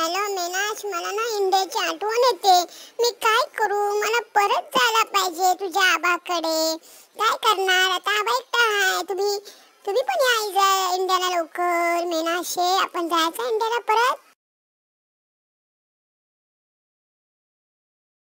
hello Menaz मला ना इंडियाची आठवण येते मी काय करू मला परत जायला पाहिजे तुझ्या आबाकडे काय करणार आता आबा एकटा आहे तुम्ही तुम्ही पण या इंडियाला लवकर मेनाशे आपण जायचं इंडियाला परत